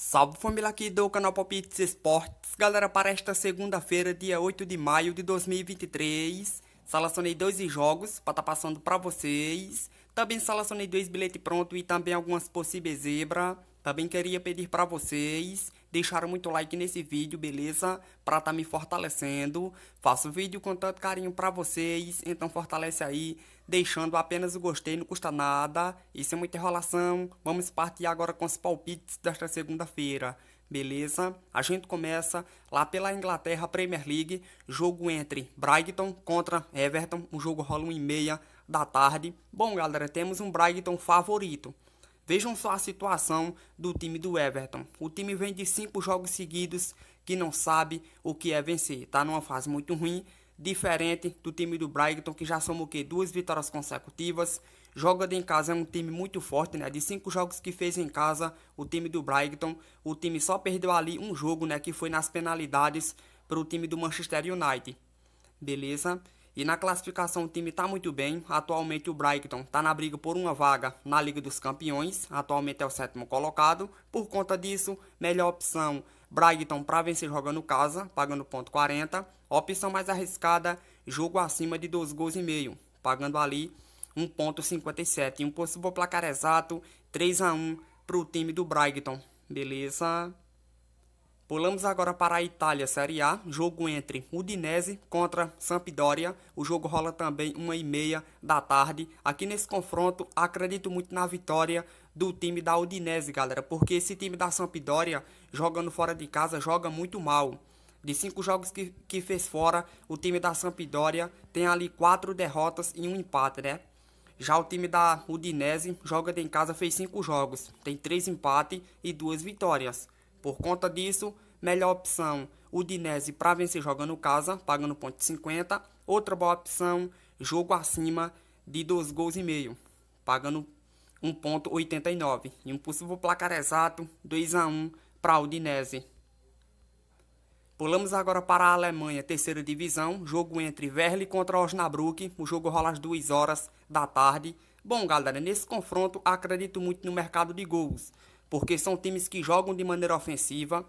Salve família aqui do canal Palpites Esportes. Galera, para esta segunda-feira, dia 8 de maio de 2023, salacionei dois jogos para estar tá passando para vocês. Também salacionei dois bilhetes pronto e também algumas possíveis zebra. Também queria pedir para vocês deixar muito like nesse vídeo, beleza? Para estar tá me fortalecendo. Faço vídeo com tanto carinho para vocês, então fortalece aí deixando apenas o gostei, não custa nada. isso é muita enrolação, vamos partir agora com os palpites desta segunda-feira. Beleza? A gente começa lá pela Inglaterra Premier League, jogo entre Brighton contra Everton, o jogo rola 1 e meia da tarde. Bom, galera, temos um Brighton favorito. Vejam só a situação do time do Everton. O time vem de cinco jogos seguidos que não sabe o que é vencer. Está numa fase muito ruim diferente do time do Brighton, que já somou o quê? Duas vitórias consecutivas. Jogando em casa é um time muito forte, né? De cinco jogos que fez em casa, o time do Brighton, o time só perdeu ali um jogo, né? Que foi nas penalidades para o time do Manchester United. Beleza? E na classificação o time está muito bem. Atualmente o Brighton está na briga por uma vaga na Liga dos Campeões. Atualmente é o sétimo colocado. Por conta disso, melhor opção Brighton para vencer jogando casa, pagando ponto 40. Opção mais arriscada, jogo acima de 2 gols e meio, pagando ali 1.57. E um possível placar exato, 3 a 1 para o time do Brighton. Beleza? Pulamos agora para a Itália, Série A, jogo entre Udinese contra Sampdoria. O jogo rola também uma e meia da tarde. Aqui nesse confronto, acredito muito na vitória do time da Udinese, galera, porque esse time da Sampdoria, jogando fora de casa, joga muito mal. De cinco jogos que, que fez fora, o time da Sampdoria tem ali quatro derrotas e um empate, né? Já o time da Udinese joga em casa, fez cinco jogos, tem três empates e duas vitórias. Por conta disso, melhor opção o Dinese para vencer jogando casa, pagando ponto 50. Outra boa opção, jogo acima de 2 gols e meio, pagando 1.89. E um possível placar exato, 2 a 1 para o Udinese. Pulamos agora para a Alemanha, terceira divisão, jogo entre Verle contra Osnabrück, o jogo rola às 2 horas da tarde. Bom, galera, nesse confronto acredito muito no mercado de gols porque são times que jogam de maneira ofensiva.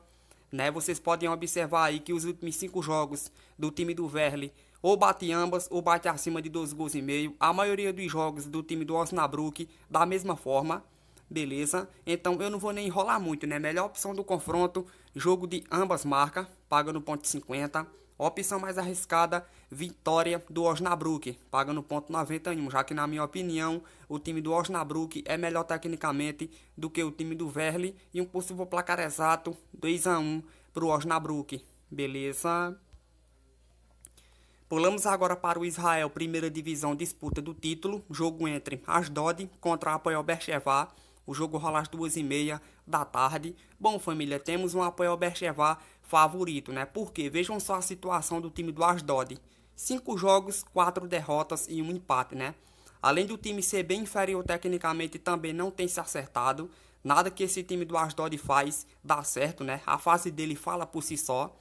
Né? Vocês podem observar aí que os últimos cinco jogos do time do Verle ou bate ambas ou bate acima de 12 gols e meio. A maioria dos jogos do time do Osnabrück da mesma forma, beleza? Então eu não vou nem enrolar muito, né? Melhor opção do confronto, jogo de ambas marcas, paga no ponto 50. Opção mais arriscada, vitória do Osnabrück, pagando ponto 91, já que na minha opinião, o time do Osnabrück é melhor tecnicamente do que o time do Verle e um possível placar exato 2 a 1 para o Osnabrück. Beleza? Pulamos agora para o Israel, primeira divisão disputa do título, jogo entre Asdod contra Apoel Berchevá. O jogo rola às duas e meia da tarde. Bom, família, temos um apoio ao Berchevá favorito, né? Porque vejam só a situação do time do Asdod. Cinco jogos, quatro derrotas e um empate, né? Além do time ser bem inferior tecnicamente, também não tem se acertado. Nada que esse time do Asdod faz dá certo, né? A fase dele fala por si só.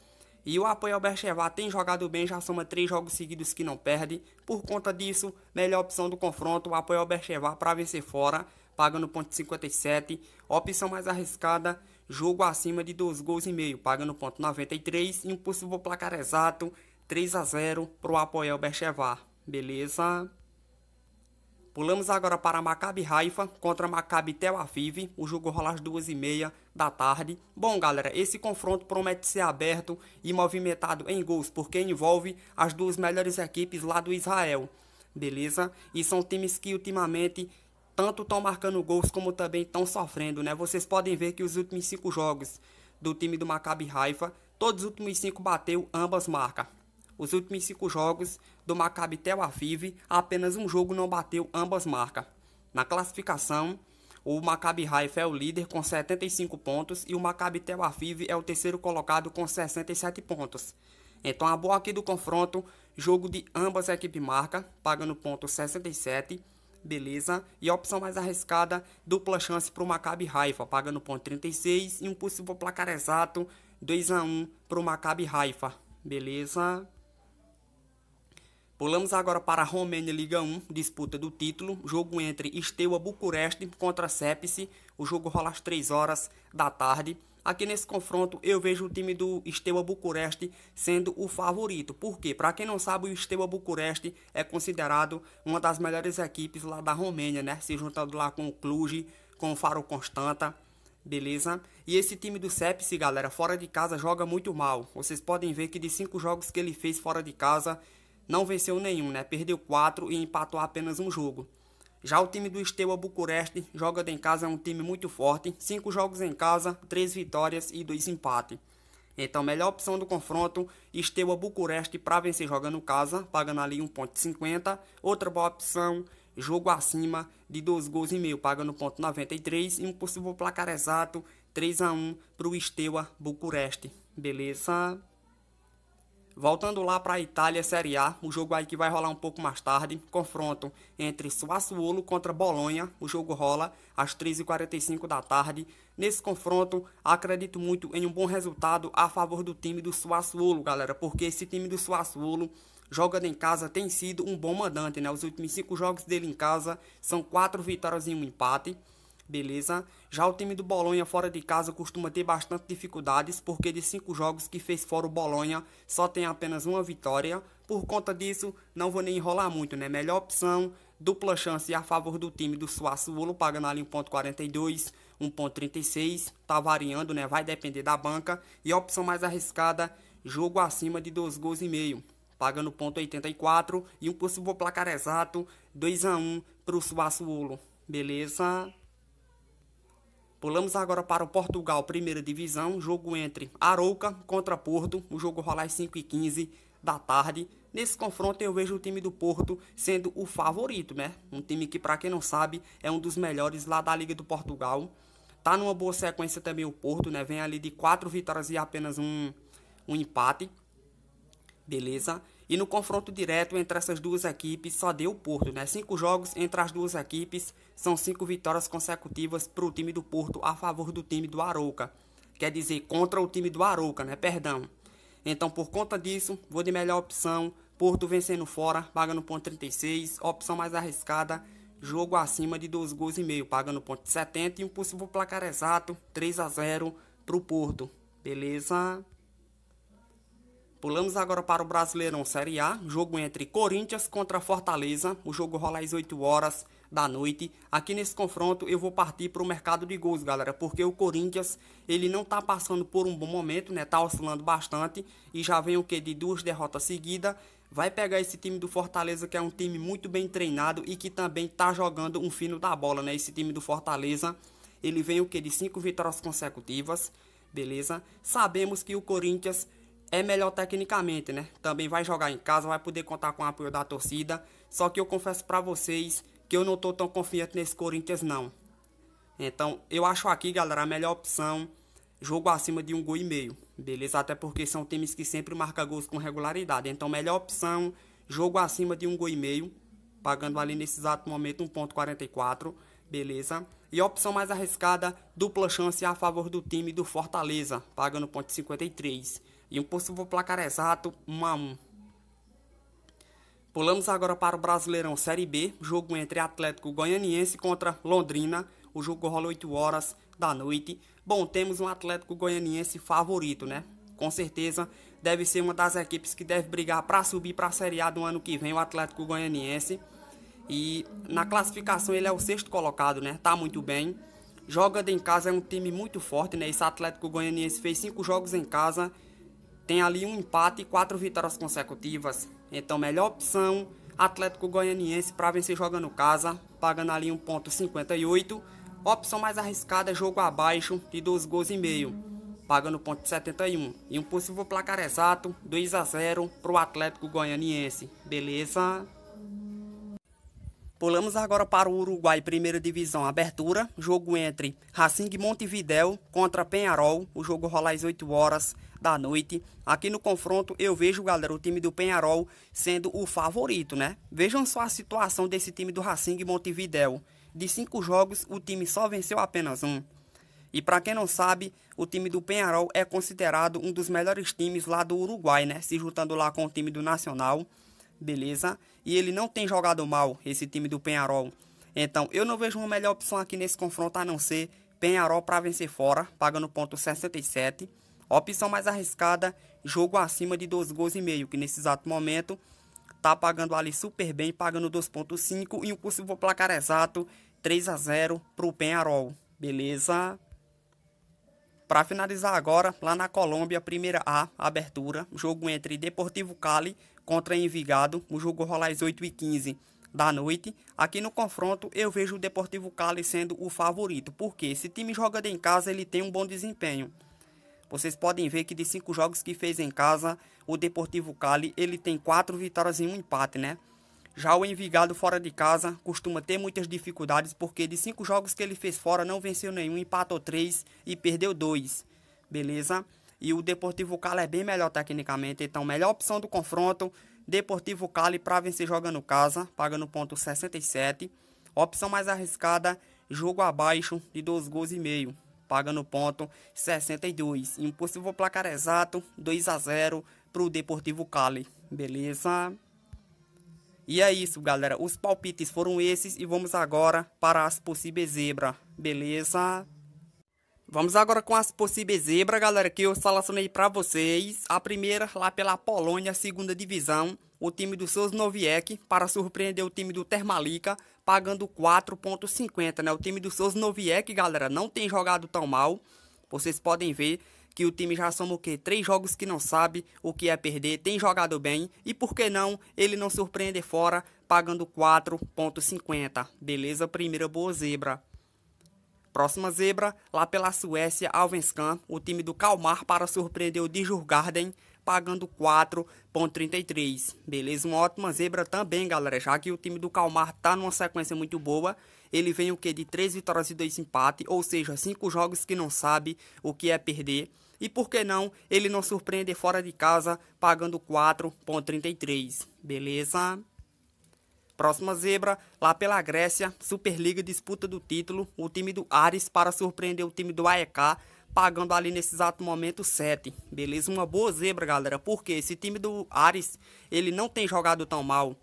E o apoio ao Berchevá tem jogado bem, já soma três jogos seguidos que não perde. Por conta disso, melhor opção do confronto, o apoio ao Berchevá para vencer fora paga no ponto 57. Opção mais arriscada, jogo acima de 2 gols e meio, paga no ponto 93 e um possível placar exato 3 a 0 para o Apoel Berchevar. Beleza? Pulamos agora para Maccabi Haifa contra Maccabi Tel Aviv. O jogo rola às duas e meia da tarde. Bom, galera, esse confronto promete ser aberto e movimentado em gols, porque envolve as duas melhores equipes lá do Israel. Beleza? E são times que ultimamente tanto estão marcando gols como também estão sofrendo, né? Vocês podem ver que os últimos cinco jogos do time do Maccabi Haifa, todos os últimos cinco bateu, ambas marcas. Os últimos cinco jogos do Maccabi Tel Aviv, apenas um jogo não bateu, ambas marcas. Na classificação, o Maccabi Haifa é o líder com 75 pontos e o Maccabi Tel Aviv é o terceiro colocado com 67 pontos. Então a boa aqui do confronto, jogo de ambas equipes marca, pagando ponto 67 beleza? E a opção mais arriscada, dupla chance para o Maccabi Raifa, pagando ponto 36 e um possível placar exato 2 a 1 para o Maccabi Raifa, beleza? Pulamos agora para a Romênia Liga 1, disputa do título, jogo entre Steaua Bucureste contra Sepsi, o jogo rola às 3 horas da tarde. Aqui nesse confronto eu vejo o time do Steaua Bucureste sendo o favorito. Por quê? Para quem não sabe, o Steaua Bucureste é considerado uma das melhores equipes lá da Romênia, né? Se juntando lá com o Cluj, com o Faro Constanta, beleza? E esse time do Sepsi, galera, fora de casa joga muito mal. Vocês podem ver que de cinco jogos que ele fez fora de casa, não venceu nenhum, né? Perdeu quatro e empatou apenas um jogo. Já o time do Steaua Bucureste joga em casa é um time muito forte, 5 jogos em casa, 3 vitórias e 2 empates. Então, melhor opção do confronto, Steaua Bucureste para vencer jogando casa, pagando ali 1.50. Outra boa opção, jogo acima de 2 gols e meio, pagando 1.93 e um possível placar exato 3 a 1 para o Steaua Bucureste. Beleza? Voltando lá para a Itália Série A, o jogo aí que vai rolar um pouco mais tarde, confronto entre Sassuolo contra Bolonha, o jogo rola às 13h45 da tarde. Nesse confronto, acredito muito em um bom resultado a favor do time do Sassuolo, galera, porque esse time do Sassuolo jogando em casa tem sido um bom mandante, né? Os últimos cinco jogos dele em casa são quatro vitórias e um empate beleza? Já o time do Bolonha fora de casa costuma ter bastante dificuldades, porque de cinco jogos que fez fora o Bolonha, só tem apenas uma vitória. Por conta disso, não vou nem enrolar muito, né? Melhor opção, dupla chance a favor do time do Suassuolo, pagando ali 1.42, 1.36, tá variando, né? Vai depender da banca. E a opção mais arriscada, jogo acima de 2 gols e meio pagando ponto e um possível placar exato 2 a 1 para o Suassuolo. Beleza? Pulamos agora para o Portugal, primeira divisão, jogo entre Arouca contra Porto, o jogo rolar às 5 e 15 da tarde. Nesse confronto eu vejo o time do Porto sendo o favorito, né? Um time que, para quem não sabe, é um dos melhores lá da Liga do Portugal. Tá numa boa sequência também o Porto, né? Vem ali de quatro vitórias e apenas um, um empate. Beleza? E no confronto direto entre essas duas equipes só deu o Porto, né? Cinco jogos entre as duas equipes são cinco vitórias consecutivas para o time do Porto a favor do time do Arouca. Quer dizer, contra o time do Arouca, né? Perdão. Então, por conta disso, vou de melhor opção. Porto vencendo fora, pagando ponto 36. Opção mais arriscada, jogo acima de dois gols e meio, pagando ponto 70. E um possível placar exato, 3 a 0 para o Porto. Beleza? Pulamos agora para o Brasileirão Série A, jogo entre Corinthians contra Fortaleza. O jogo rola às 8 horas da noite. Aqui nesse confronto eu vou partir para o mercado de gols, galera, porque o Corinthians ele não está passando por um bom momento, né? Tá oscilando bastante e já vem o que de duas derrotas seguidas. Vai pegar esse time do Fortaleza, que é um time muito bem treinado e que também está jogando um fino da bola, né? Esse time do Fortaleza, ele vem o que de cinco vitórias consecutivas, beleza? Sabemos que o Corinthians é melhor tecnicamente, né? Também vai jogar em casa, vai poder contar com o apoio da torcida. Só que eu confesso para vocês que eu não tô tão confiante nesse Corinthians não. Então, eu acho aqui, galera, a melhor opção jogo acima de um gol e meio. Beleza? Até porque são times que sempre marcam gols com regularidade. Então, melhor opção jogo acima de um gol e meio, pagando ali nesse exato momento 1.44, beleza? E a opção mais arriscada, dupla chance a favor do time do Fortaleza, pagando 0.53 e um possível placar exato 1 a 1. Pulamos agora para o Brasileirão Série B, jogo entre Atlético Goianiense contra Londrina. O jogo rola 8 horas da noite. Bom, temos um Atlético Goianiense favorito, né? Com certeza deve ser uma das equipes que deve brigar para subir para a Série A do ano que vem, o Atlético Goianiense. E na classificação ele é o sexto colocado, né? Tá muito bem. Joga em casa, é um time muito forte, né? Esse Atlético Goianiense fez cinco jogos em casa tem ali um empate e quatro vitórias consecutivas. Então, melhor opção, Atlético Goianiense para vencer jogando casa, pagando ali 1.58. Opção mais arriscada, é jogo abaixo de 2 gols e meio, pagando 1.71. E um possível placar exato, 2 a 0 para o Atlético Goianiense. Beleza? Pulamos agora para o Uruguai, primeira divisão, abertura, jogo entre Racing Montevidéu contra Penharol, o jogo rola às 8 horas da noite. Aqui no confronto eu vejo, galera, o time do Penharol sendo o favorito, né? Vejam só a situação desse time do Racing Montevidéu. De cinco jogos, o time só venceu apenas um. E para quem não sabe, o time do Penharol é considerado um dos melhores times lá do Uruguai, né? Se juntando lá com o time do Nacional beleza? E ele não tem jogado mal, esse time do Penharol. Então, eu não vejo uma melhor opção aqui nesse confronto a não ser Penharol para vencer fora, pagando ponto 67. Opção mais arriscada, jogo acima de 12 gols e meio, que nesse exato momento tá pagando ali super bem, pagando 2.5 e um possível placar exato 3 a 0 pro Penharol. Beleza? Para finalizar agora, lá na Colômbia, primeira A, abertura, jogo entre Deportivo Cali contra Envigado, o jogo rola às 8h15 da noite. Aqui no confronto eu vejo o Deportivo Cali sendo o favorito, porque esse time jogando em casa ele tem um bom desempenho. Vocês podem ver que de cinco jogos que fez em casa, o Deportivo Cali ele tem quatro vitórias e um empate, né? Já o Envigado fora de casa costuma ter muitas dificuldades porque de cinco jogos que ele fez fora não venceu nenhum, empatou três e perdeu dois, beleza? E o Deportivo Cali é bem melhor tecnicamente, então melhor opção do confronto. Deportivo Cali para vencer jogando casa, pagando ponto 67. Opção mais arriscada, jogo abaixo de 2 gols e meio, pagando ponto 62. Impossível placar exato, 2 a 0 para o Deportivo Cali, beleza? E é isso, galera. Os palpites foram esses e vamos agora para as possíveis zebra, beleza? Vamos agora com as possíveis zebras, galera, que eu selecionei para vocês. A primeira lá pela Polônia, segunda divisão, o time do Sosnowiec, para surpreender o time do Termalica, pagando 4.50, né? O time do Sosnowiec, galera, não tem jogado tão mal. Vocês podem ver que o time já soma o quê? Três jogos que não sabe o que é perder, tem jogado bem. E por que não ele não surpreender fora, pagando 4.50, beleza? Primeira boa zebra. Próxima zebra, lá pela Suécia, Alvenskan, o time do Calmar para surpreender o Dijurgarden, pagando 4,33. Beleza, uma ótima zebra também, galera, já que o time do Calmar tá numa sequência muito boa. Ele vem o que de 3 vitórias e 2 empates, ou seja, 5 jogos que não sabe o que é perder. E por que não ele não surpreender fora de casa, pagando 4,33. Beleza? Próxima zebra, lá pela Grécia, Superliga disputa do título, o time do Ares para surpreender o time do AEK, pagando ali nesse exato momento 7. Beleza? Uma boa zebra, galera, porque esse time do Ares, ele não tem jogado tão mal.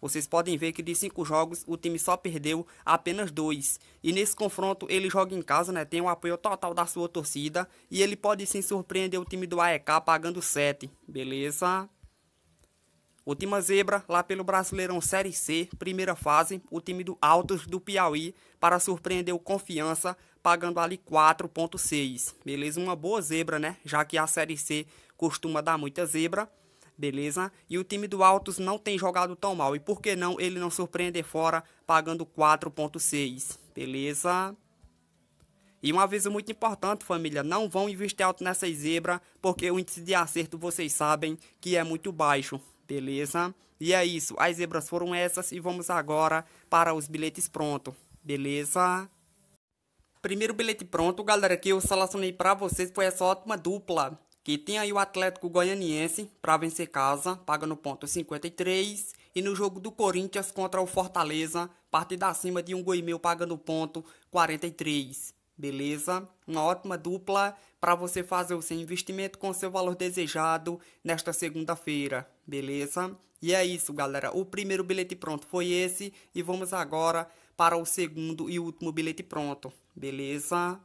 Vocês podem ver que de 5 jogos o time só perdeu apenas 2. E nesse confronto ele joga em casa, né? Tem o um apoio total da sua torcida. E ele pode sim surpreender o time do AEK pagando 7. Beleza? Última zebra lá pelo Brasileirão Série C, primeira fase, o time do Altos do Piauí para surpreender o Confiança, pagando ali 4.6. Beleza, uma boa zebra, né? Já que a Série C costuma dar muita zebra. Beleza? E o time do Altos não tem jogado tão mal. E por que não ele não surpreender fora, pagando 4.6? Beleza? E um aviso muito importante, família, não vão investir alto nessas zebra, porque o índice de acerto vocês sabem que é muito baixo beleza? E é isso, as zebras foram essas e vamos agora para os bilhetes pronto, beleza? Primeiro bilhete pronto, galera, que eu selecionei para vocês foi essa ótima dupla, que tem aí o Atlético Goianiense para vencer casa, paga no ponto 53, e no jogo do Corinthians contra o Fortaleza, partida acima de um gol e meio pagando ponto 43. Beleza? Uma ótima dupla para você fazer o seu investimento com o seu valor desejado nesta segunda-feira. Beleza? E é isso, galera. O primeiro bilhete pronto foi esse e vamos agora para o segundo e último bilhete pronto. Beleza?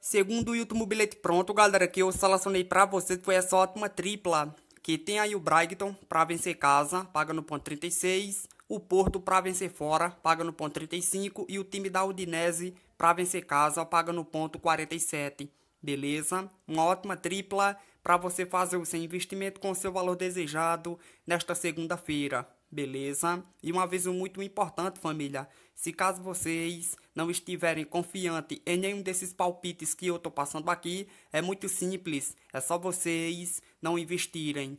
Segundo e último bilhete pronto, galera, que eu selecionei para vocês foi essa ótima tripla que tem aí o Brighton para vencer casa, paga no ponto 36. O Porto, para vencer fora, paga no ponto 35 e o time da Udinese, para vencer casa, paga no ponto 47. Beleza? Uma ótima tripla para você fazer o seu investimento com o seu valor desejado nesta segunda-feira. Beleza? E um aviso muito importante, família. Se caso vocês não estiverem confiante em nenhum desses palpites que eu estou passando aqui, é muito simples. É só vocês não investirem